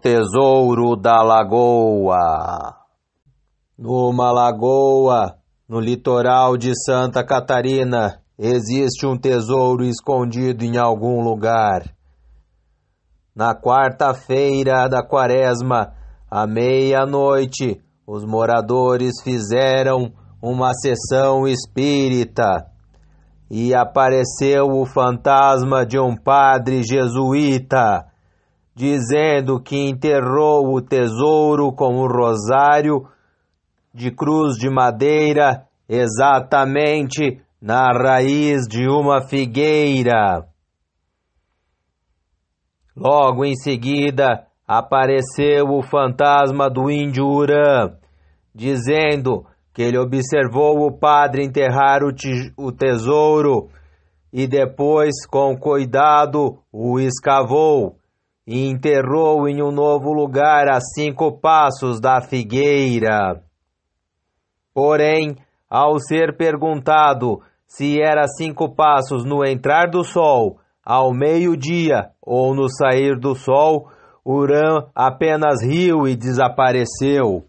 tesouro da lagoa. Numa lagoa, no litoral de Santa Catarina, existe um tesouro escondido em algum lugar. Na quarta-feira da quaresma, à meia-noite, os moradores fizeram uma sessão espírita e apareceu o fantasma de um padre jesuíta dizendo que enterrou o tesouro com o rosário de cruz de madeira exatamente na raiz de uma figueira. Logo em seguida apareceu o fantasma do índio Urã, dizendo que ele observou o padre enterrar o, o tesouro e depois, com cuidado, o escavou e enterrou em um novo lugar a cinco passos da figueira. Porém, ao ser perguntado se era cinco passos no entrar do sol, ao meio-dia ou no sair do sol, Urã apenas riu e desapareceu.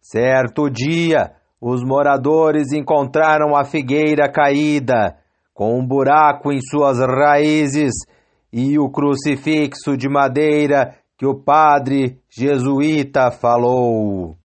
Certo dia, os moradores encontraram a figueira caída, com um buraco em suas raízes e o crucifixo de madeira que o padre jesuíta falou.